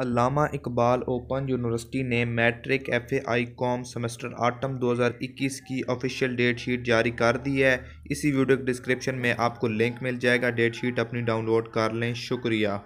अलामा Iqbal open university ने matric F A I com semester autumn 2021 की official date sheet जारी कर दी है इसी वीडियो के डिस्क्रिप्शन में आपको लिंक मिल जाएगा डेट शीट अपनी डाउनलोड कर लें शुक्रिया